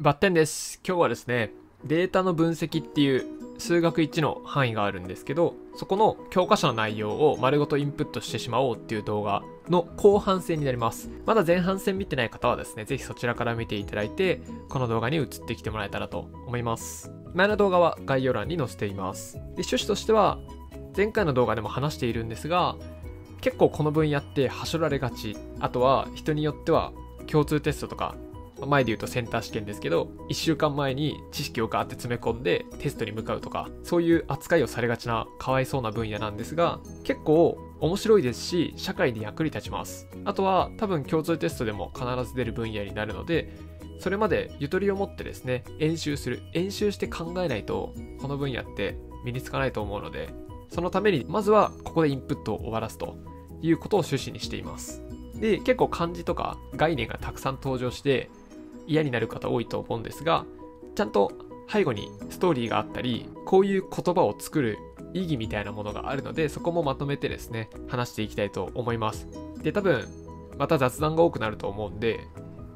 バッテンです。今日はですね、データの分析っていう数学1の範囲があるんですけど、そこの教科書の内容を丸ごとインプットしてしまおうっていう動画の後半戦になります。まだ前半戦見てない方はですね、ぜひそちらから見ていただいて、この動画に移ってきてもらえたらと思います。前の動画は概要欄に載せています。で趣旨としては、前回の動画でも話しているんですが、結構この分野ってはしょられがち。あとは人によっては共通テストとか前で言うとセンター試験ですけど、1週間前に知識をガーって詰め込んでテストに向かうとか、そういう扱いをされがちなかわいそうな分野なんですが、結構面白いですし、社会に役に立ちます。あとは多分共通テストでも必ず出る分野になるので、それまでゆとりを持ってですね、演習する。演習して考えないと、この分野って身につかないと思うので、そのために、まずはここでインプットを終わらすということを趣旨にしています。で、結構漢字とか概念がたくさん登場して、嫌になる方多いと思うんですがちゃんと背後にストーリーがあったりこういう言葉を作る意義みたいなものがあるのでそこもまとめてですね話していきたいと思いますで多分また雑談が多くなると思うんで、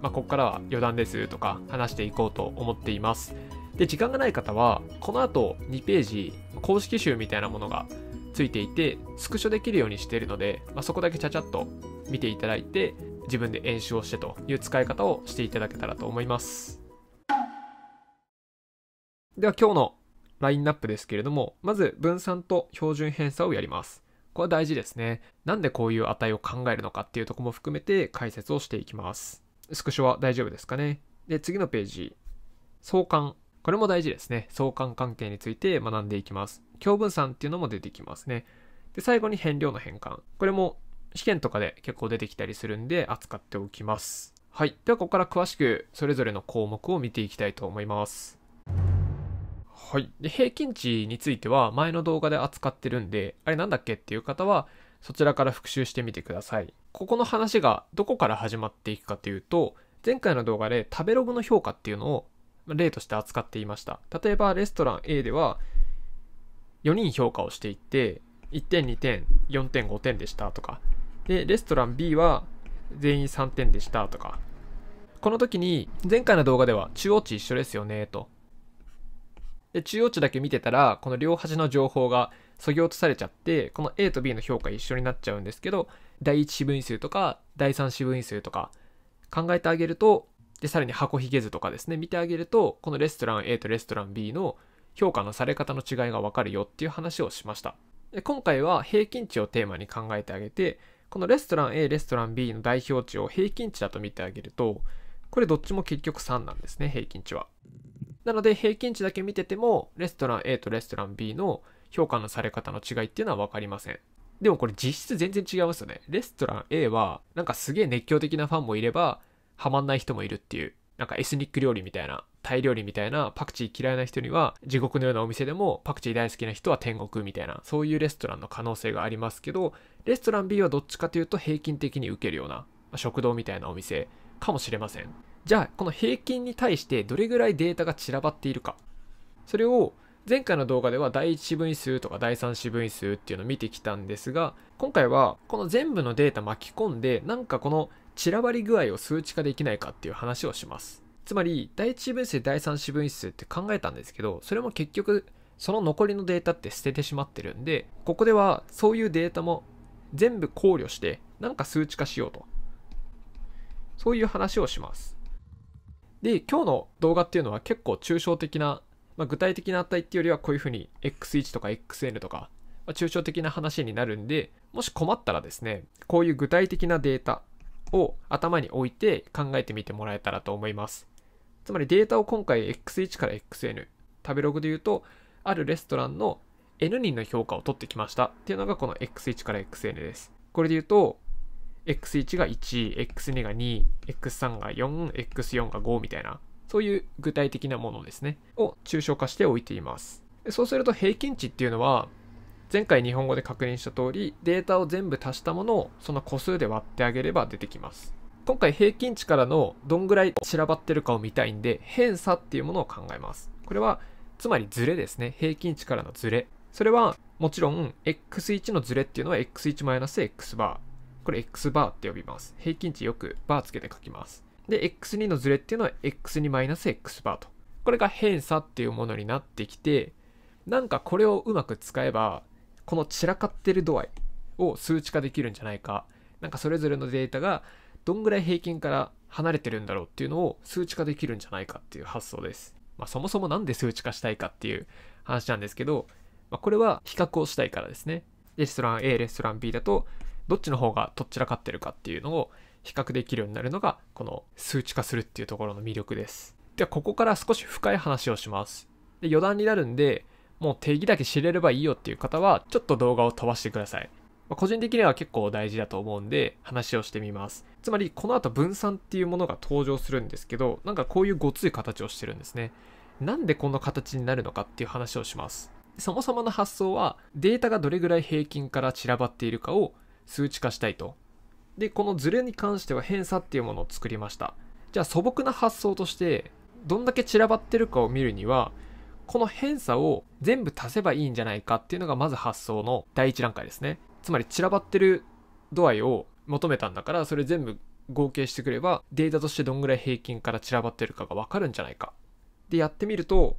まあ、ここからは余談ですとか話していこうと思っていますで時間がない方はこの後2ページ公式集みたいなものがついていてスクショできるようにしているので、まあ、そこだけちゃちゃっと見ていただいて自分で演習をしてという使い方をしていただけたらと思います。では今日のラインナップですけれども、まず分散と標準偏差をやります。これは大事ですね。なんでこういう値を考えるのかっていうとこも含めて解説をしていきます。スクショは大丈夫ですかね。で、次のページ。相関。これも大事ですね。相関関係について学んでいきます。共分散っていうのも出てきますね。で、最後に変量の変換。これも試験とかで結構出てきたりするんで扱っておきます。はい。では、ここから詳しくそれぞれの項目を見ていきたいと思います。はい。で、平均値については前の動画で扱ってるんで、あれなんだっけっていう方は、そちらから復習してみてください。ここの話がどこから始まっていくかというと、前回の動画で食べログの評価っていうのを例として扱っていました。例えば、レストラン A では、4人評価をしていって、1点、2点、4点、5点でしたとか、で、レストラン B は全員3点でしたとか。この時に、前回の動画では中央値一緒ですよね、と。で、中央値だけ見てたら、この両端の情報が削ぎ落とされちゃって、この A と B の評価一緒になっちゃうんですけど、第1四分位数とか、第3四分位数とか、考えてあげると、で、さらに箱ひげ図とかですね、見てあげると、このレストラン A とレストラン B の評価のされ方の違いがわかるよっていう話をしました。で今回は平均値をテーマに考えてあげて、このレストラン A、レストラン B の代表値を平均値だと見てあげると、これどっちも結局3なんですね、平均値は。なので平均値だけ見てても、レストラン A とレストラン B の評価のされ方の違いっていうのは分かりません。でもこれ実質全然違いますよね。レストラン A は、なんかすげえ熱狂的なファンもいれば、ハマんない人もいるっていう、なんかエスニック料理みたいな、タイ料理みたいな、パクチー嫌いな人には、地獄のようなお店でも、パクチー大好きな人は天国みたいな、そういうレストランの可能性がありますけど、レストラン B はどっちかというと平均的に受けるような食堂みたいなお店かもしれませんじゃあこの平均に対してどれぐらいデータが散らばっているかそれを前回の動画では第1四分位数とか第3四分位数っていうのを見てきたんですが今回はこの全部のデータ巻き込んでなんかこの散らばり具合を数値化できないかっていう話をしますつまり第1四分数第3四分位数って考えたんですけどそれも結局その残りのデータって捨ててしまってるんでここではそういうデータも全部考慮して、なんか数値化しようと。そういう話をします。で、今日の動画っていうのは結構抽象的な、まあ、具体的な値っていうよりはこういうふうに X1 とか XN とか、まあ、抽象的な話になるんで、もし困ったらですね、こういう具体的なデータを頭に置いて考えてみてもらえたらと思います。つまりデータを今回 X1 から XN、食べログで言うと、あるレストランの N 人の評価を取ってきましたっていうのがこの X1 から XN です。これで言うと、X1 が1、X2 が2、X3 が4、X4 が5みたいな、そういう具体的なものですね、を抽象化しておいています。そうすると平均値っていうのは、前回日本語で確認した通り、データを全部足したものをその個数で割ってあげれば出てきます。今回平均値からのどんぐらい散らばってるかを見たいんで、偏差っていうものを考えます。これは、つまりズレですね。平均値からのズレそれはもちろん x1 のズレっていうのは x1-x バー。これ x バーって呼びます。平均値よくバーつけて書きます。で、x2 のズレっていうのは x2-x バーと。これが偏差っていうものになってきて、なんかこれをうまく使えば、この散らかってる度合いを数値化できるんじゃないか。なんかそれぞれのデータがどんぐらい平均から離れてるんだろうっていうのを数値化できるんじゃないかっていう発想です。まあそもそもなんで数値化したいかっていう話なんですけど、まあ、これは比較をしたいからですね。レストラン A、レストラン B だと、どっちの方がどっちらかってるかっていうのを比較できるようになるのが、この数値化するっていうところの魅力です。では、ここから少し深い話をします。で余談になるんで、もう定義だけ知れればいいよっていう方は、ちょっと動画を飛ばしてください。まあ、個人的には結構大事だと思うんで、話をしてみます。つまり、この後分散っていうものが登場するんですけど、なんかこういうごつい形をしてるんですね。なんでこんな形になるのかっていう話をします。そもそもの発想はデータがどれぐらい平均から散らばっているかを数値化したいと。で、このズレに関しては偏差っていうものを作りました。じゃあ素朴な発想としてどんだけ散らばってるかを見るにはこの偏差を全部足せばいいんじゃないかっていうのがまず発想の第一段階ですね。つまり散らばってる度合いを求めたんだからそれ全部合計してくればデータとしてどんぐらい平均から散らばってるかがわかるんじゃないか。でやってみると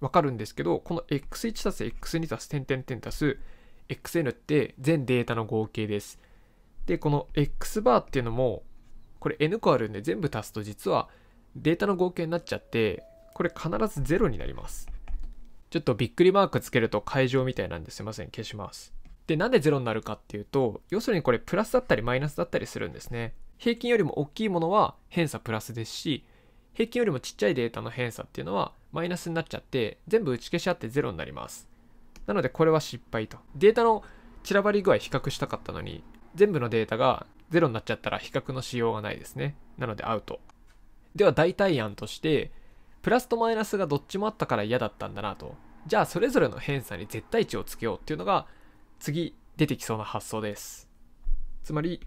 わかるんですけど、この x1 たす x2 たす点点点たす xn って全データの合計です。で、この x バーっていうのも、これ n 個あるんで全部足すと実はデータの合計になっちゃって、これ必ず0になります。ちょっとびっくりマークつけると解場みたいなんですいません。消します。で、なんで0になるかっていうと、要するにこれプラスだったりマイナスだったりするんですね。平均よりも大きいものは偏差プラスですし、平均よりもちっちゃいデータの偏差っていうのはマイナスになっちゃって全部打ち消し合って0になりますなのでこれは失敗とデータの散らばり具合比較したかったのに全部のデータが0になっちゃったら比較のしようがないですねなのでアウトでは代替案としてプラスとマイナスがどっちもあったから嫌だったんだなとじゃあそれぞれの偏差に絶対値をつけようっていうのが次出てきそうな発想ですつまり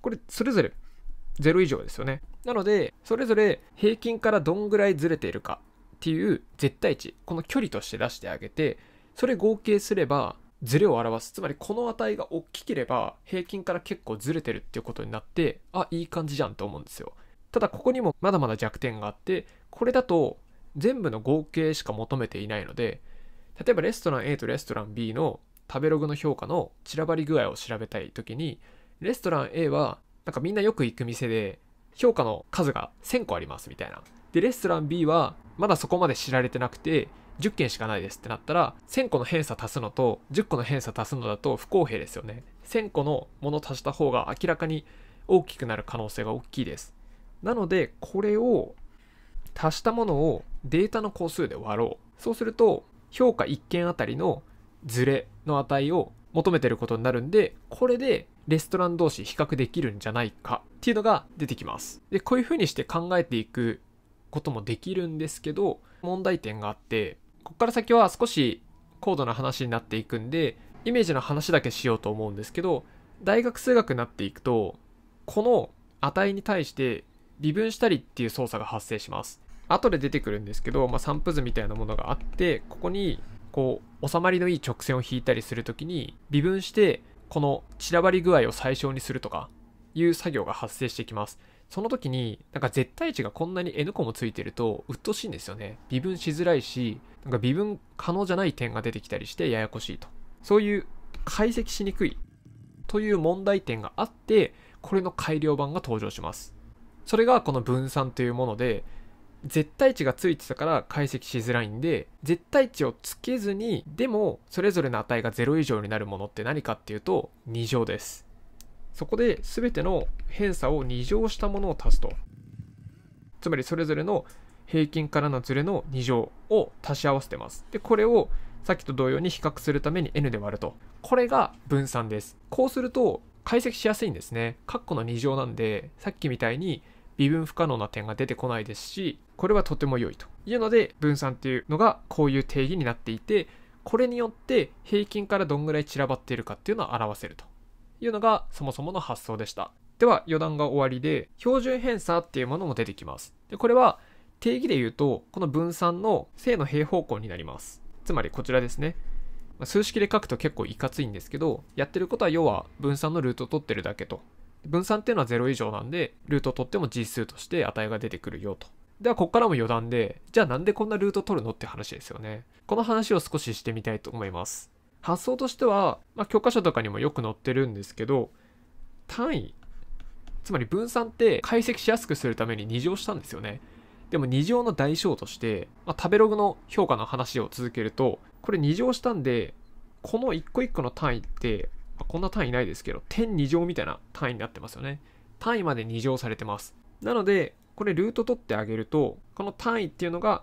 これそれぞれ0以上ですよね。なので、それぞれ平均からどんぐらいずれているかっていう絶対値、この距離として出してあげて、それ合計すれば、ずれを表す。つまり、この値が大きければ、平均から結構ずれてるっていうことになって、あ、いい感じじゃんと思うんですよ。ただ、ここにもまだまだ弱点があって、これだと、全部の合計しか求めていないので、例えばレストラン A とレストラン B の食べログの評価の散らばり具合を調べたいときに、レストラン A はなんかみんなよく行く店で、評価の数が1000個ありますみたいな。で、レストラン B はまだそこまで知られてなくて、10件しかないですってなったら、1000個の偏差足すのと、10個の偏差足すのだと不公平ですよね。1000個のもの足した方が明らかに大きくなる可能性が大きいです。なので、これを足したものをデータの個数で割ろう。そうすると、評価1件あたりのズレの値を求めてることになるんで、これでレストラン同士比較できるんじゃないかっていうのが出てきます。で、こういうふうにして考えていくこともできるんですけど、問題点があって、ここから先は少し高度な話になっていくんで、イメージの話だけしようと思うんですけど、大学数学になっていくと、この値に対して微分したりっていう操作が発生します。後で出てくるんですけど、まあ、散布図みたいなものがあって、ここにこう収まりのいい直線を引いたりするときに微分してこの散らばり具合を最小にするとかいう作業が発生してきます。その時に、なんか絶対値がこんなに N 個もついてると、鬱陶しいんですよね。微分しづらいし、なんか微分可能じゃない点が出てきたりしてややこしいと。そういう解析しにくいという問題点があって、これの改良版が登場します。それがこの分散というもので、絶対値がついてたから解析しづらいんで絶対値をつけずにでもそれぞれの値が0以上になるものって何かっていうと2乗ですそこで全ての偏差を2乗したものを足すとつまりそれぞれの平均からのズレの2乗を足し合わせてますでこれをさっきと同様に比較するために n で割るとこれが分散ですこうすると解析しやすいんですね。括弧の2乗なんで、さっきみたいに微分不可能な点が出てこないですし、これはとても良いというので、分散っていうのがこういう定義になっていて、これによって平均からどんぐらい散らばっているかっていうのを表せるというのがそもそもの発想でした。では余談が終わりで、標準偏差っていうものも出てきます。でこれは定義で言うと、この分散の正の平方根になります。つまりこちらですね。数式で書くと結構いかついんですけど、やってることは要は分散のルートを取ってるだけと分散っていうのは0以上なんで、ルートを取っても実数として値が出てくるよと。では、こっからも余談で、じゃあなんでこんなルート取るのって話ですよね。この話を少ししてみたいと思います。発想としては、まあ、教科書とかにもよく載ってるんですけど、単位、つまり分散って解析しやすくするために2乗したんですよね。でも2乗の代償として、まあ、食べログの評価の話を続けると、これ2乗したんで、この一個一個の単位ってまあ、こんな単位ないですけど、点2乗みたいな単位になってますよね。単位まで2乗されてます。なので、これルート取ってあげると、この単位っていうのが、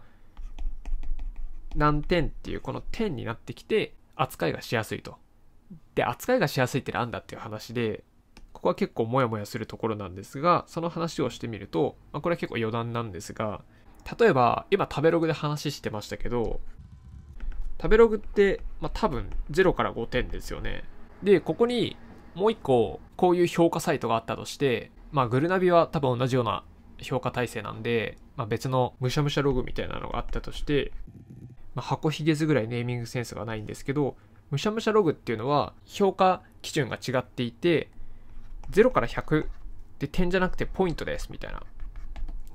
何点っていうこの点になってきて、扱いがしやすいと。で、扱いがしやすいってなんだっていう話で、ここは結構モヤモヤするところなんですが、その話をしてみると、まあ、これは結構余談なんですが、例えば、今食べログで話してましたけど、食べログって、まあ、多分0から5点ですよね。で、ここにもう一個、こういう評価サイトがあったとして、まあ、グルナビは多分同じような評価体制なんで、まあ、別のむしゃむしゃログみたいなのがあったとして、まあ、箱ひげずぐらいネーミングセンスがないんですけど、むしゃむしゃログっていうのは評価基準が違っていて、0から100で点じゃなくてポイントですみたいな。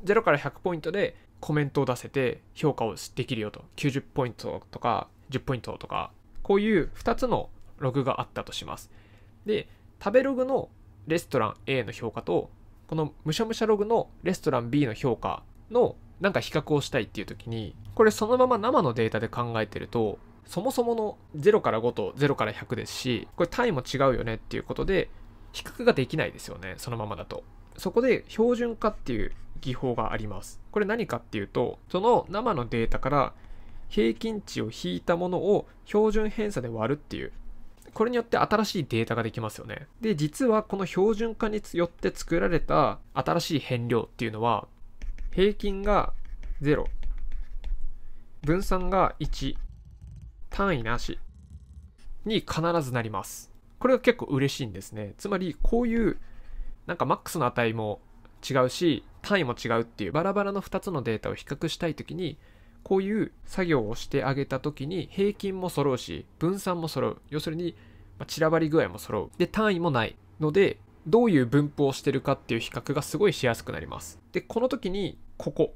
0から100ポイントでコメントを出せて評価をできるよと。90ポイントとか10ポイントとか、こういう2つのログがあったとします。で、食べログのレストラン A の評価と、このむしゃむしゃログのレストラン B の評価のなんか比較をしたいっていう時に、これそのまま生のデータで考えてると、そもそもの0から5と0から100ですし、これ単位も違うよねっていうことで、比較ができないですよね、そのままだと。そこで標準化っていう技法があります。これ何かっていうと、その生のデータから平均値を引いたものを標準偏差で割るっていうこれによって新しいデータができますよね。で、実はこの標準化によって作られた新しい変量っていうのは、平均が0、分散が1、単位なしに必ずなります。これが結構嬉しいんですね。つまり、こういう、なんかマックスの値も違うし、単位も違うっていうバラバラの2つのデータを比較したい時に、こういう作業をしてあげた時に平均も揃うし分散も揃う要するにまあ、散らばり具合も揃う。で、単位もないので、どういう分布をしてるかっていう比較がすごいしやすくなります。で、この時に、ここ。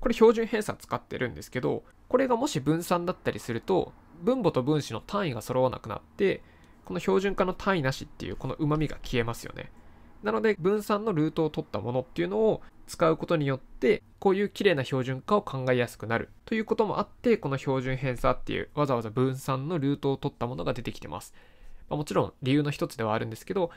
これ標準偏差使ってるんですけど、これがもし分散だったりすると、分母と分子の単位が揃わなくなって、この標準化の単位なしっていうこの旨味が消えますよね。なので分散のルートを取ったものっていうのを使うことによってこういう綺麗な標準化を考えやすくなるということもあってこの標準偏差っていうわざわざ分散のルートを取ったものが出てきてます、まあ、もちろん理由の一つではあるんですけど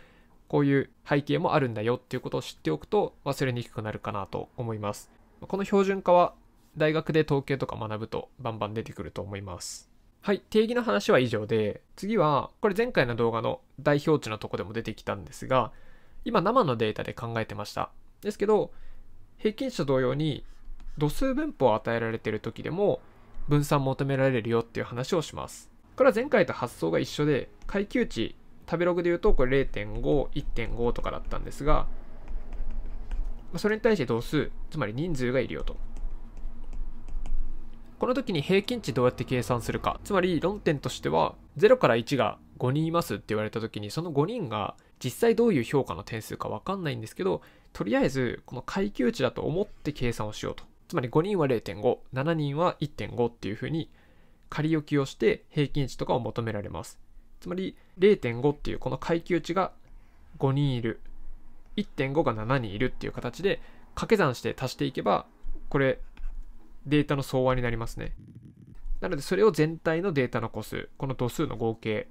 こういう背景もあるんだよっていうことを知っておくと忘れにくくなるかなと思いますこの標準化は大学で統計とか学ぶとバンバン出てくると思いますはい定義の話は以上で次はこれ前回の動画の代表値のとこでも出てきたんですが今生のデータで考えてましたですけど平均値と同様に度数分布を与えられている時でも分散求められるよっていう話をします。これは前回と発想が一緒で階級値食べログで言うとこれ0.51.5とかだったんですがそれに対して度数つまり人数がいるよとこの時に平均値どうやって計算するかつまり論点としては0から1が5人いますって言われた時にその5人が実際どういう評価の点数か分かんないんですけどとりあえずこの階級値だと思って計算をしようと。つまり5人は0.5、7人は1.5っていうふうに仮置きをして平均値とかを求められます。つまり0.5っていうこの階級値が5人いる。1.5が7人いるっていう形で掛け算して足していけば、これデータの総和になりますね。なのでそれを全体のデータの個数、この度数の合計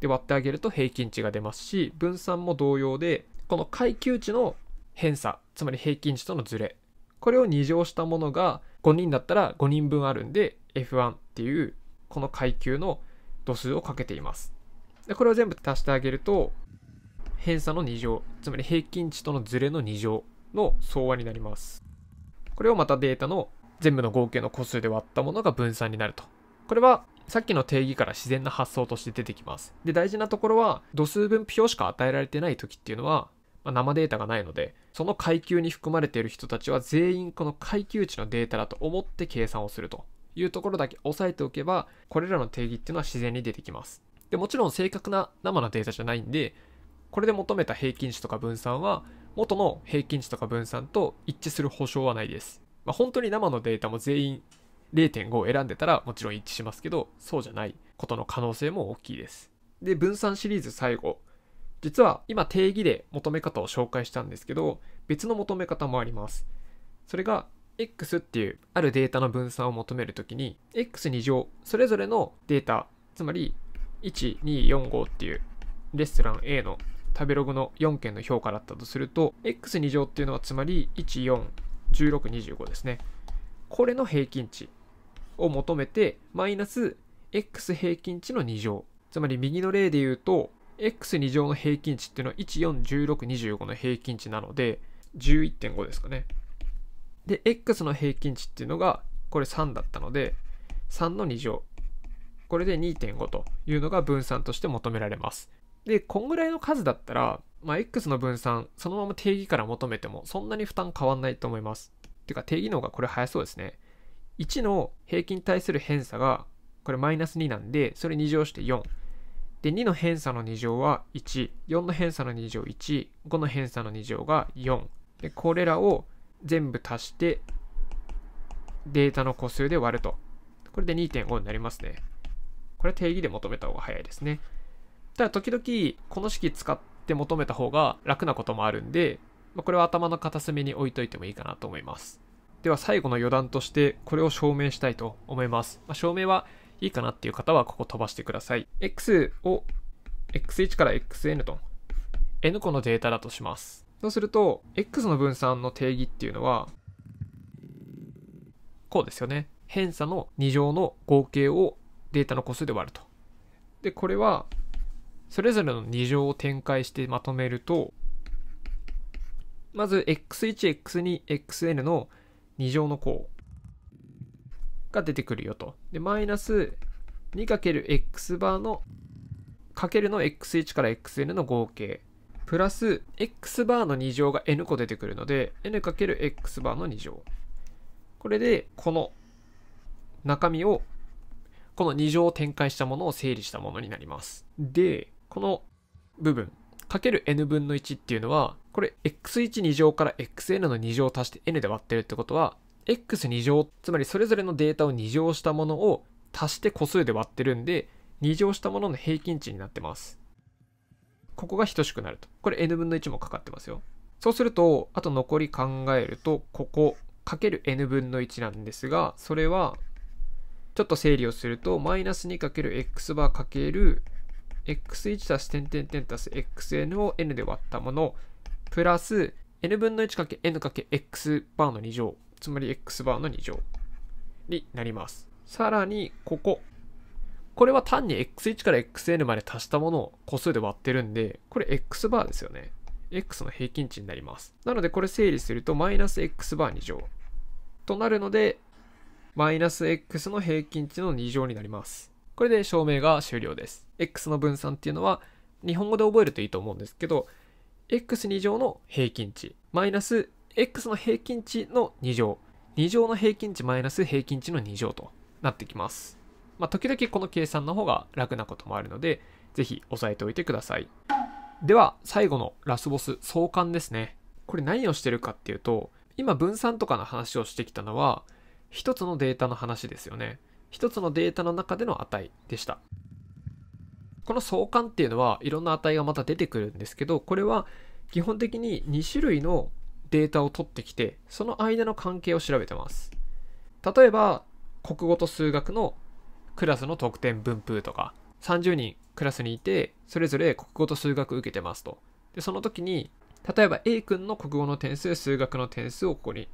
で割ってあげると平均値が出ますし、分散も同様で、この階級値の偏差つまり平均値とのズレこれを2乗したものが5人だったら5人分あるんで F1 っていうこの階級の度数をかけていますでこれを全部足してあげると偏差の2乗つまり平均値とのズレの2乗の総和になりますこれをまたデータの全部の合計の個数で割ったものが分散になるとこれはさっきの定義から自然な発想として出てきますで大事なところは度数分布表しか与えられてない時っていうのはまあ、生データがないので、その階級に含まれている人たちは全員この階級値のデータだと思って計算をするというところだけ押さえておけば、これらの定義っていうのは自然に出てきます。で、もちろん正確な生のデータじゃないんで、これで求めた平均値とか分散は、元の平均値とか分散と一致する保証はないです。まあ、本当に生のデータも全員0.5を選んでたらもちろん一致しますけど、そうじゃないことの可能性も大きいです。で、分散シリーズ最後実は今定義で求め方を紹介したんですけど、別の求め方もあります。それが X っていうあるデータの分散を求めるときに、X2 乗、それぞれのデータ、つまり1245っていうレストラン A の食べログの4件の評価だったとすると、X2 乗っていうのはつまり14、16、25ですね。これの平均値を求めて、マイナス X 平均値の2乗。つまり右の例で言うと、x 二乗の平均値っていうのは141625の平均値なので11.5ですかね。で、x の平均値っていうのがこれ3だったので3の2乗。これで2.5というのが分散として求められます。で、こんぐらいの数だったら、まあ、x の分散、そのまま定義から求めてもそんなに負担変わんないと思います。っていうか定義の方がこれ早そうですね。1の平均に対する偏差がこれマイナス2なんで、それ2乗して4。で2の偏差の2乗は14の偏差の2乗15の偏差の2乗が4でこれらを全部足してデータの個数で割るとこれで2.5になりますねこれ定義で求めた方が早いですねただ時々この式使って求めた方が楽なこともあるんでこれは頭の片隅に置いといてもいいかなと思いますでは最後の余談としてこれを証明したいと思います、まあ、証明はいいかなっていう方はここ飛ばしてください。X を X1 から XN と N 個のデータだとします。そうすると、X の分散の定義っていうのは、こうですよね。偏差の2乗の合計をデータの個数で割ると。で、これは、それぞれの2乗を展開してまとめると、まず x1、x2、xn の2乗の項が出てくるよと。で、マイナス 2×x バーのかけるの x1 から xn の合計。プラス x バーの2乗が n 個出てくるので n×x バーの2乗。これでこの中身をこの2乗を展開したものを整理したものになります。で、この部分、かける n 分の1っていうのは、これ x12 乗から xn の2乗を足して n で割ってるってことは、x 二乗、つまりそれぞれのデータを2乗したものを足して個数で割ってるんで、2乗したものの平均値になってます。ここが等しくなると。これ n 分の1もかかってますよ。そうすると、あと残り考えると、ここ、かける n 分の1なんですが、それは、ちょっと整理をすると、マイナス 2×x バーかける x1 足す点点点足す xn を n で割ったもの、プラス n 分の 1×n×x バーの2乗つまり x バーの2乗になります。さらに、ここ。これは単に x1 から xn まで足したものを個数で割ってるんで、これ x バーですよね。x の平均値になります。なのでこれ整理すると、マイナス x バー2乗となるので、マイナス x の平均値の2乗になります。これで証明が終了です。x の分散っていうのは、日本語で覚えるといいと思うんですけど、x2 乗の平均値、マイナス x の平均値の2乗、2乗の平均値マイナス平均値の2乗となってきます。まあ、時々この計算の方が楽なこともあるので、是非押さえておいてください。では、最後のラスボス、相関ですね。これ何をしてるかっていうと、今分散とかの話をしてきたのは、一つのデータの話ですよね。一つのデータの中での値でした。この相関っていうのはいろんな値がまた出てくるんですけど、これは基本的に2種類のデータを取ってきて、その間の関係を調べてます。例えば、国語と数学のクラスの得点分布とか、30人クラスにいて、それぞれ国語と数学受けてますと。で、その時に、例えば A 君の国語の点数、数学の点数をここに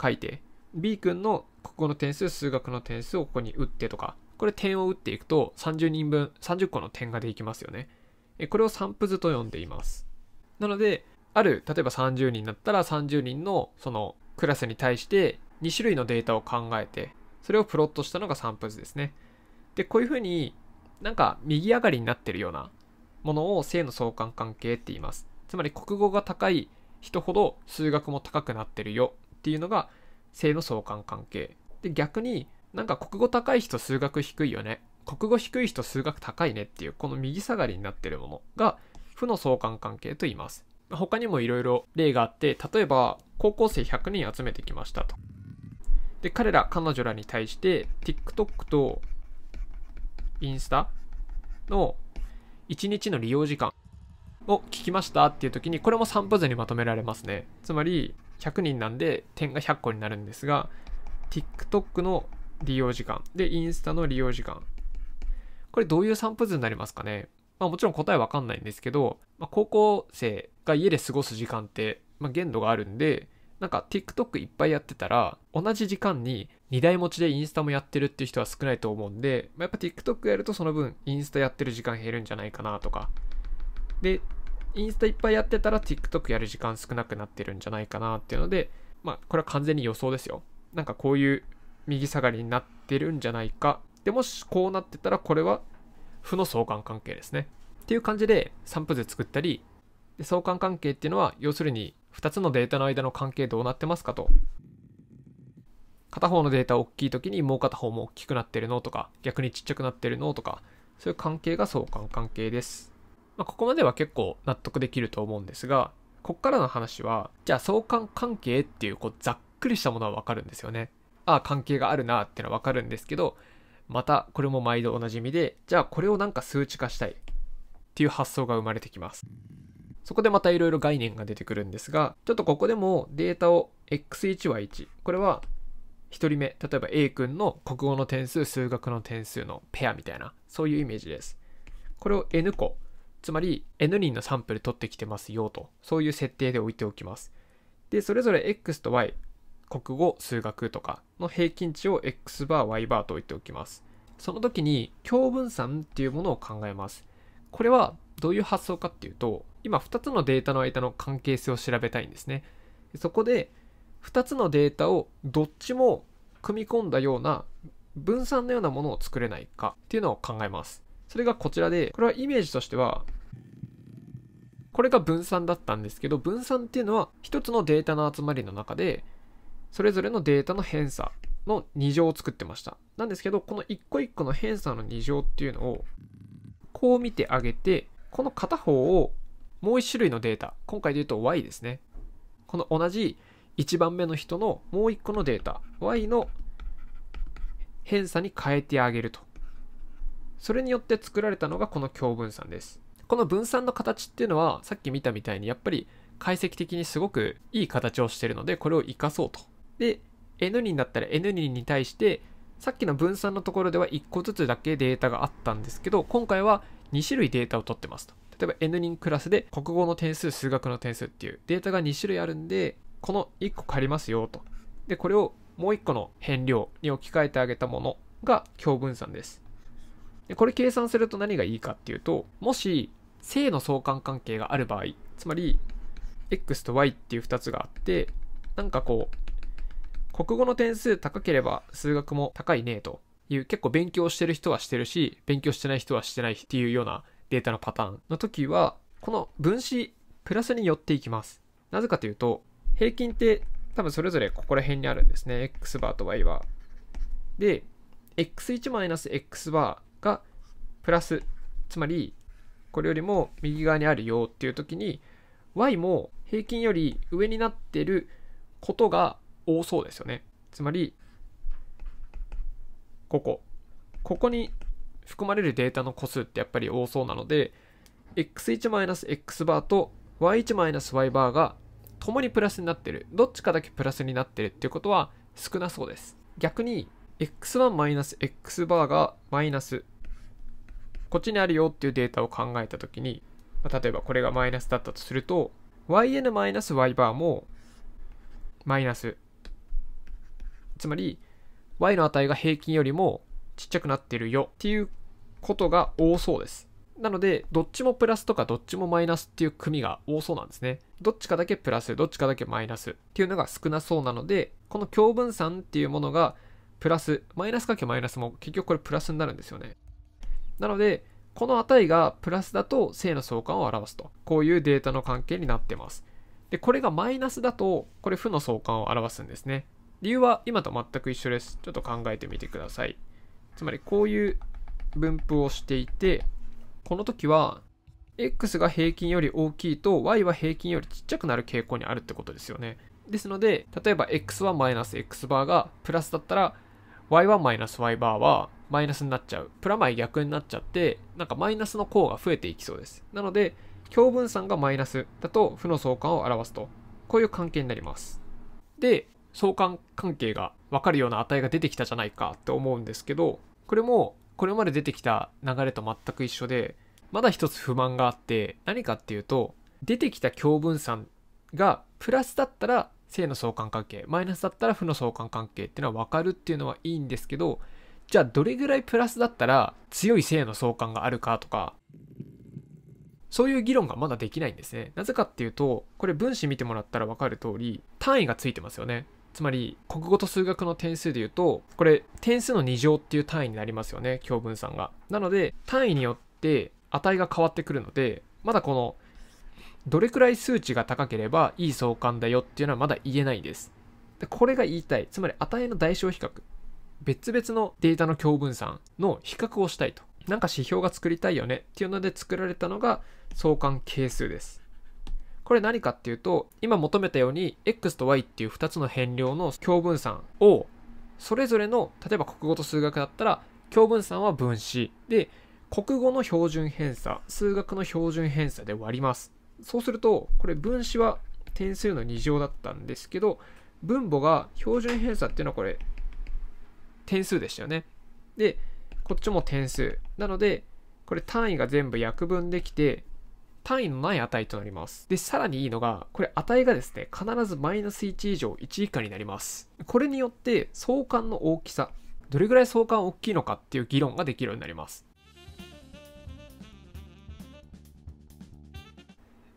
書いて、B 君の国語の点数、数学の点数をここに打ってとか、これ点を打っていくと30人分、30個の点ができますよね。これを散布図と呼んでいます。なので、ある例えば30人だったら30人のそのクラスに対して2種類のデータを考えてそれをプロットしたのが散布図ですねでこういうふうになんか右上がりになってるようなものを正の相関関係って言いますつまり国語が高い人ほど数学も高くなってるよっていうのが正の相関関係で逆になんか国語高い人数学低いよね国語低い人数学高いねっていうこの右下がりになってるものが負の相関関係と言います他にもいろいろ例があって、例えば高校生100人集めてきましたと。で、彼ら、彼女らに対して TikTok とインスタの1日の利用時間を聞きましたっていう時に、これも散布図にまとめられますね。つまり、100人なんで点が100個になるんですが、TikTok の利用時間。で、インスタの利用時間。これどういう散布図になりますかねまあもちろん答えわかんないんですけど、まあ、高校生が家で過ごす時間って、まあ、限度があるんで、なんか TikTok いっぱいやってたら、同じ時間に2台持ちでインスタもやってるっていう人は少ないと思うんで、まあ、やっぱ TikTok やるとその分インスタやってる時間減るんじゃないかなとか。で、インスタいっぱいやってたら TikTok やる時間少なくなってるんじゃないかなっていうので、まあこれは完全に予想ですよ。なんかこういう右下がりになってるんじゃないか。で、もしこうなってたらこれは負の相関関係ですね。っていう感じで散布図作ったり、で相関関係っていうのは要するに2つのデータの間の関係どうなってますかと片方のデータ大きい時にもう片方も大きくなってるのとか逆にちっちゃくなってるのとかそういう関係が相関関係です、まあ、ここまでは結構納得できると思うんですがこっからの話はじゃあ相関関係っていうこうざっくりしたものはわかるんですよねああ関係があるなってのはわかるんですけどまたこれも毎度おなじみでじゃあこれをなんか数値化したいっていう発想が生まれてきますそこでまたいろいろ概念が出てくるんですが、ちょっとここでもデータを x1y1、これは1人目、例えば A 君の国語の点数、数学の点数のペアみたいな、そういうイメージです。これを n 個、つまり n 人のサンプル取ってきてますよと、そういう設定で置いておきます。で、それぞれ x と y、国語、数学とかの平均値を x バー、y バーと置いておきます。その時に共分散っていうものを考えます。これはどういう発想かっていうと、今2つのデータの間の関係性を調べたいんですね。そこで、2つのデータをどっちも組み込んだような分散のようなものを作れないかっていうのを考えます。それがこちらで、これはイメージとしては、これが分散だったんですけど、分散っていうのは1つのデータの集まりの中で、それぞれのデータの偏差の2乗を作ってました。なんですけど、この1個1個の偏差の2乗っていうのを、こう見てあげて、この片方をもう1種類のデータ今回で言うと Y ですねこの同じ1番目の人のもう1個のデータ Y の偏差に変えてあげるとそれによって作られたのがこの共分散ですこの分散の形っていうのはさっき見たみたいにやっぱり解析的にすごくいい形をしてるのでこれを活かそうとで N 人だったら N 人に対してさっきの分散のところでは1個ずつだけデータがあったんですけど今回は2種類データを取ってますと。例えば N 人クラスで国語の点数、数学の点数っていうデータが2種類あるんで、この1個借りますよと。で、これをもう1個の変量に置き換えてあげたものが共分散です。でこれ計算すると何がいいかっていうと、もし正の相関関係がある場合、つまり X と Y っていう2つがあって、なんかこう、国語の点数高ければ数学も高いねと。いう結構勉強してる人はしてるし勉強してない人はしてないっていうようなデータのパターンの時はこの分子プラスに寄っていきますなぜかというと平均って多分それぞれここら辺にあるんですね x バーと y バーで x1 マイナス x バーがプラスつまりこれよりも右側にあるよっていう時に y も平均より上になってることが多そうですよねつまりここ。ここに含まれるデータの個数ってやっぱり多そうなので、x1-x バーと y1-y バーが共にプラスになってる。どっちかだけプラスになってるっていうことは少なそうです。逆に、x1-x バーがマイナス。こっちにあるよっていうデータを考えたときに、例えばこれがマイナスだったとすると、yn-y バーもマイナス。つまり、y の値が平均よりもちっちゃくなってるよっていうことが多そうです。なので、どっちもプラスとかどっちもマイナスっていう組が多そうなんですね。どっちかだけプラス、どっちかだけマイナスっていうのが少なそうなので、この共分散っていうものがプラス、マイナスかけマイナスも結局これプラスになるんですよね。なので、この値がプラスだと正の相関を表すと。こういうデータの関係になってます。で、これがマイナスだと、これ負の相関を表すんですね。理由は今と全く一緒です。ちょっと考えてみてください。つまりこういう分布をしていて、この時は X が平均より大きいと Y は平均よりちっちゃくなる傾向にあるってことですよね。ですので、例えば X はマイナス X バーがプラスだったら Y はマイナス Y バーはマイナスになっちゃう。プラマイ逆になっちゃって、なんかマイナスの項が増えていきそうです。なので、共分散がマイナスだと負の相関を表すと。こういう関係になります。で、相関関係が分かるような値が出てきたじゃないかって思うんですけどこれもこれまで出てきた流れと全く一緒でまだ一つ不満があって何かっていうと出てきた共分散がプラスだったら正の相関関係マイナスだったら負の相関関係っていうのは分かるっていうのはいいんですけどじゃあどれぐらいプラスだったら強い正の相関があるかとかそういう議論がまだできないんですねなぜかっていうとこれ分子見てもらったら分かる通り単位がついてますよねつまり国語と数学の点数で言うとこれ点数の2乗っていう単位になりますよね教文さんがなので単位によって値が変わってくるのでまだこのどれくらい数値が高ければいい相関だよっていうのはまだ言えないですでこれが言いたいつまり値の代償比較別々のデータの共分散の比較をしたいとなんか指標が作りたいよねっていうので作られたのが相関係数ですこれ何かっていうと、今求めたように X と Y っていう2つの変量の共分散を、それぞれの、例えば国語と数学だったら、共分散は分子。で、国語の標準偏差、数学の標準偏差で割ります。そうすると、これ分子は点数の2乗だったんですけど、分母が標準偏差っていうのはこれ、点数でしたよね。で、こっちも点数。なので、これ単位が全部約分できて、単位のない値となります。で、さらにいいのが、これ値がですね、必ずマイナス1以上1以下になります。これによって、相関の大きさ、どれぐらい相関大きいのかっていう議論ができるようになります。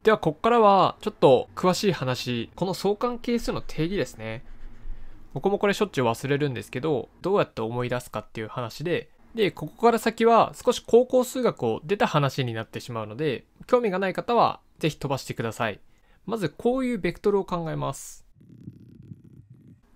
では、ここからは、ちょっと詳しい話、この相関係数の定義ですね。僕もこれしょっちゅう忘れるんですけど、どうやって思い出すかっていう話で、で、ここから先は少し高校数学を出た話になってしまうので、興味がない方はぜひ飛ばしてください。まずこういうベクトルを考えます。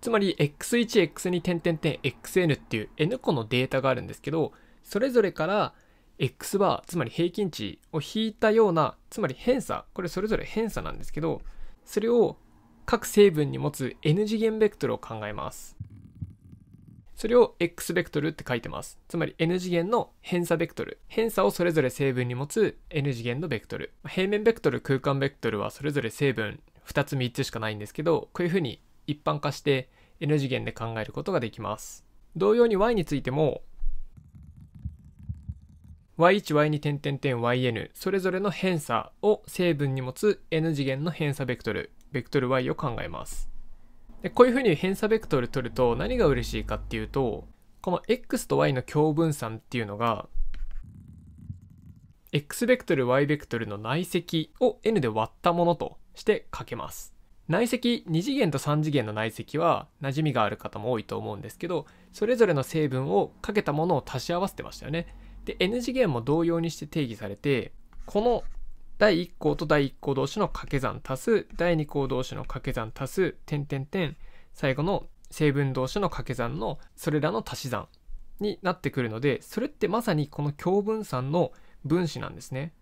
つまり x1、x2、点点点、xn っていう n 個のデータがあるんですけど、それぞれから x バー、つまり平均値を引いたような、つまり偏差、これそれぞれ偏差なんですけど、それを各成分に持つ n 次元ベクトルを考えます。それを x ベクトルって書いてます。つまり n 次元の偏差ベクトル。偏差をそれぞれ成分に持つ n 次元のベクトル。平面ベクトル、空間ベクトルはそれぞれ成分2つ3つしかないんですけど、こういうふうに一般化して n 次元で考えることができます。同様に y についても、y1、y2、点点点、yn、それぞれの偏差を成分に持つ n 次元の偏差ベクトル、ベクトル y を考えます。で、こういう風に偏差ベクトル取ると何が嬉しいかっていうと、この x と y の共分散っていうのが、x ベクトル y ベクトルの内積を n で割ったものとして書けます。内積2次元と3次元の内積は馴染みがある方も多いと思うんですけどそれぞれの成分をかけたものを足し合わせてましたよねで n 次元も同様にして定義されてこの第1項と第1項同士の掛け算足す第2項同士の掛け算足す点点点最後の成分同士の掛け算のそれらの足し算になってくるのでそれってまさにこの共分散の分子なんですね。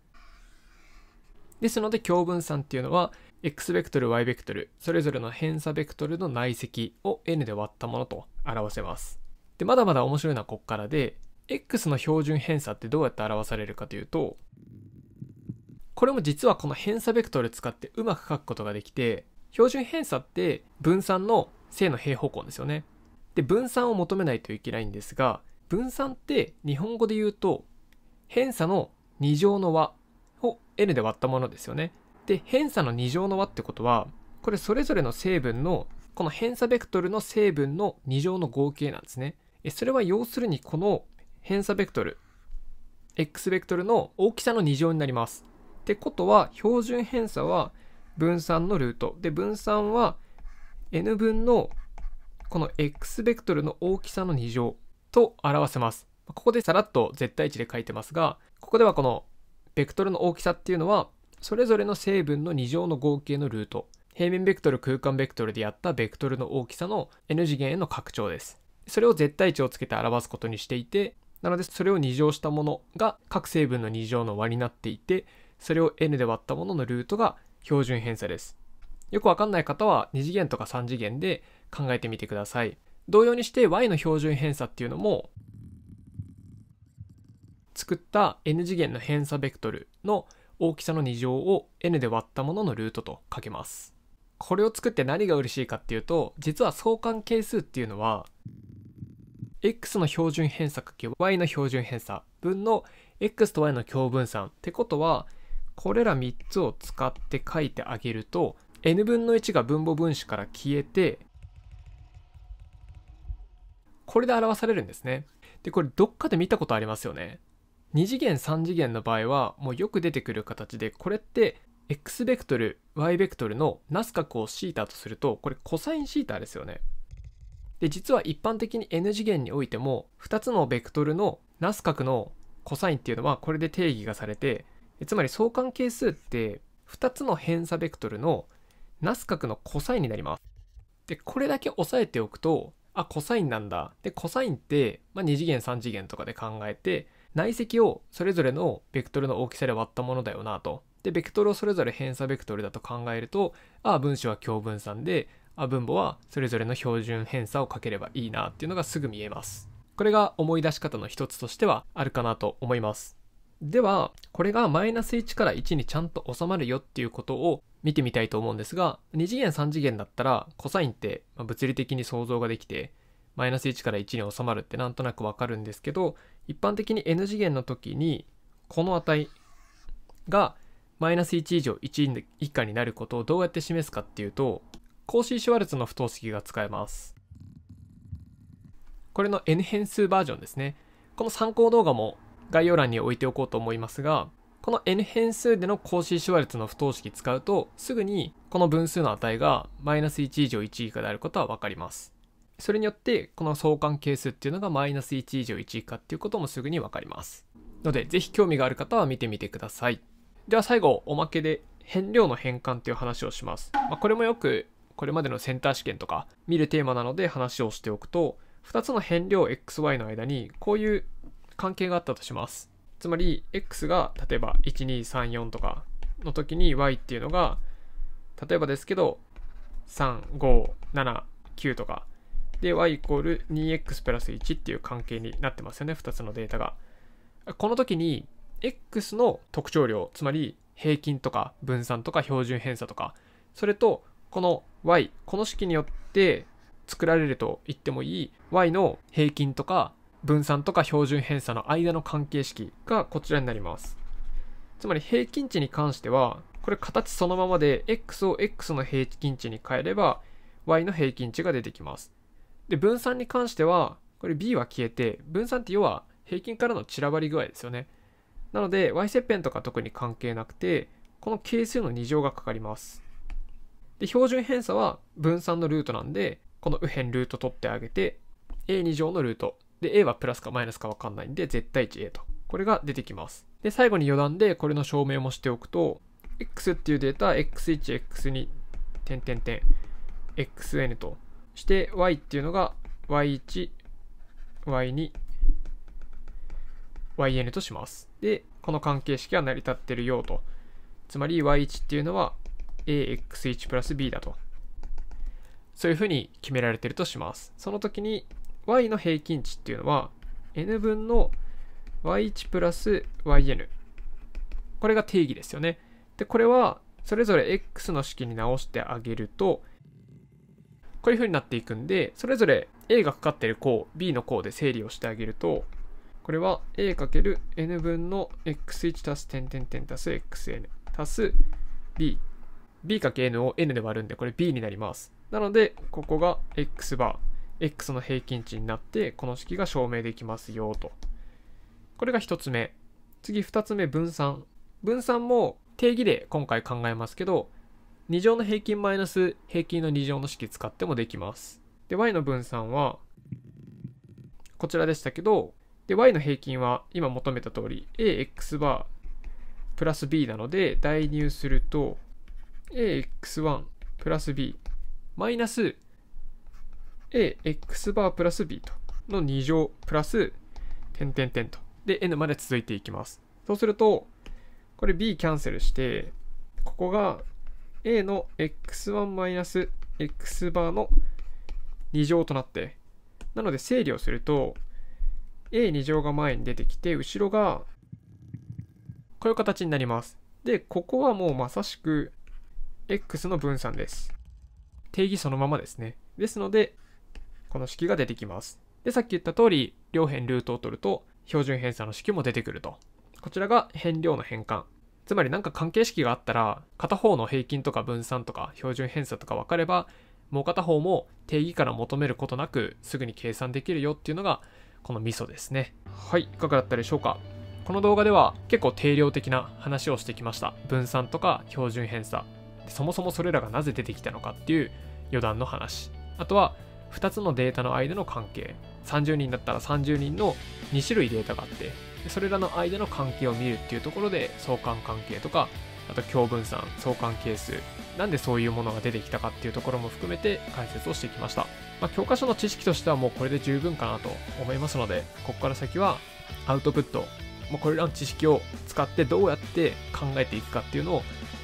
ですので共分散っていうのは x ベクトル y ベクトルそれぞれの偏差ベクトルの内積を n で割ったものと表せます。でまだまだ面白いのはここからで x の標準偏差ってどうやって表されるかというとこれも実はこの偏差ベクトル使ってうまく書くことができて、標準偏差って分散の正の平方根ですよね。で、分散を求めないといけないんですが、分散って日本語で言うと、偏差の2乗の和を n で割ったものですよね。で、偏差の2乗の和ってことは、これそれぞれの成分の、この偏差ベクトルの成分の2乗の合計なんですね。それは要するにこの偏差ベクトル、x ベクトルの大きさの2乗になります。ってことは、標準偏差は分散のルート。で、分散は n 分のこの x ベクトルの大きさの2乗と表せます。ここでさらっと絶対値で書いてますが、ここではこのベクトルの大きさっていうのは、それぞれの成分の2乗の合計のルート。平面ベクトル、空間ベクトルでやったベクトルの大きさの n 次元への拡張です。それを絶対値をつけて表すことにしていて、なのでそれを2乗したものが各成分の2乗の和になっていて、それを n で割ったもののルートが標準偏差です。よくわかんない方は2次元とか3次元で考えてみてください。同様にして y の標準偏差っていうのも作った n 次元の偏差ベクトルの大きさの2乗を n で割ったもののルートと書けます。これを作って何が嬉しいかっていうと実は相関係数っていうのは x の標準偏差 ×y の標準偏差分の x と y の共分散ってことはこれら3つを使って書いてあげると n 分の1が分母分子から消えてこれで表されるんですね。でこれどっかで見たことありますよね。2次元3次元の場合はもうよく出てくる形でこれって x ベクトル y ベクトルのナス角を θ とするとこれ cosθ ですよね。で実は一般的に n 次元においても2つのベクトルのナス角の cos っていうのはこれで定義がされてつまり相関係数って2つの偏差ベクトルのナス角のコサインになります。で、これだけ押さえておくと、あ、コサインなんだ。で、コサインって、まあ、2次元3次元とかで考えて、内積をそれぞれのベクトルの大きさで割ったものだよなと。で、ベクトルをそれぞれ偏差ベクトルだと考えると、あ、分子は共分散で、あ、分母はそれぞれの標準偏差をかければいいなっていうのがすぐ見えます。これが思い出し方の一つとしてはあるかなと思います。では、これがマイナス1から1にちゃんと収まるよっていうことを見てみたいと思うんですが、2次元3次元だったら、コサインって物理的に想像ができて、マイナス1から1に収まるってなんとなくわかるんですけど、一般的に n 次元の時に、この値がマイナス1以上1以下になることをどうやって示すかっていうと、コーシー・シュワルツの不等式が使えます。これの n 変数バージョンですね。この参考動画も概要欄に置いておこうと思いますが、この n 変数での公式手話率の不等式使うと、すぐにこの分数の値がマイナス1以上1以下であることはわかります。それによって、この相関係数っていうのがマイナス1以上1以下っていうこともすぐにわかります。ので、ぜひ興味がある方は見てみてください。では最後、おまけで変量の変換っていう話をします。まあ、これもよく、これまでのセンター試験とか見るテーマなので話をしておくと、2つの変量 xy の間にこういう関係があったとします。つまり x が例えば1234とかの時に y っていうのが例えばですけど3579とかで y イコール 2x プラス1っていう関係になってますよね2つのデータがこの時に x の特徴量つまり平均とか分散とか標準偏差とかそれとこの y この式によって作られると言ってもいい y の平均とか分散とか標準偏差の間の関係式がこちらになります。つまり平均値に関しては、これ形そのままで x を x の平均値に変えれば y の平均値が出てきます。で、分散に関しては、これ b は消えて、分散って要は平均からの散らばり具合ですよね。なので y 切片とか特に関係なくて、この係数の2乗がかかります。で、標準偏差は分散のルートなんで、この右辺ルート取ってあげて、a2 乗のルートで、A はプラスかマイナスかわかんないんで、絶対値 A と。これが出てきます。で、最後に余談でこれの証明もしておくと、x っていうデータ、x1、x2、点点点、xn として、y っていうのが y1、y2、yn とします。で、この関係式は成り立ってるよと。つまり y1 っていうのは ax1 プラス b だと。そういうふうに決められてるとします。その時に y の平均値っていうのは n 分の y1 プラス yn これが定義ですよねでこれはそれぞれ x の式に直してあげるとこういうふうになっていくんでそれぞれ a がかかってる項 b の項で整理をしてあげるとこれは a×n 分の x1 たす点点点たす xn たす b b×n を n で割るんでこれ b になりますなのでここが x バー x の平均値になってこの式が証明できますよと。これが1つ目。次2つ目分散。分散も定義で今回考えますけど2乗の平均マイナス平均の2乗の式使ってもできます。で y の分散はこちらでしたけどで y の平均は今求めた通り ax バープラス b なので代入すると ax1 プラス b マイナス ax バープラス b との2乗プラス点点点と。で、n まで続いていきます。そうすると、これ b キャンセルして、ここが a の x1 マイナス x バーの2乗となって、なので整理をすると、a2 乗が前に出てきて、後ろがこういう形になります。で、ここはもうまさしく x の分散です。定義そのままですね。ですので、この式が出てきます。で、さっき言った通り、両辺ルートを取ると、標準偏差の式も出てくると。こちらが変量の変換。つまりなんか関係式があったら、片方の平均とか分散とか標準偏差とか分かれば、もう片方も定義から求めることなくすぐに計算できるよっていうのがこのミソですね。はい、いかがだったでしょうかこの動画では結構定量的な話をしてきました。分散とか標準偏差。そもそもそれらがなぜ出てきたのかっていう余談の話。あとは2つのデータの間の関係30人だったら30人の2種類データがあってそれらの間の関係を見るっていうところで相関関係とかあと共分散相関係数なんでそういうものが出てきたかっていうところも含めて解説をしてきました、まあ、教科書の知識としてはもうこれで十分かなと思いますのでここから先はアウトプットもうこれらの知識を使ってどうやって考えていくかっていうのを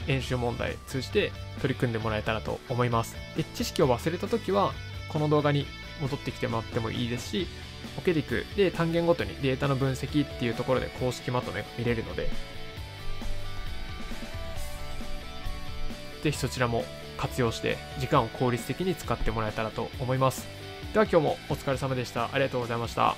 演習問題通じて取り組んでもらえたらと思います知識を忘れた時はこの動画に戻ってきてもらってもいいですし、オケリクで単元ごとにデータの分析っていうところで公式まとめ見れるので、ぜひそちらも活用して時間を効率的に使ってもらえたらと思います。では今日もお疲れ様でした。ありがとうございました。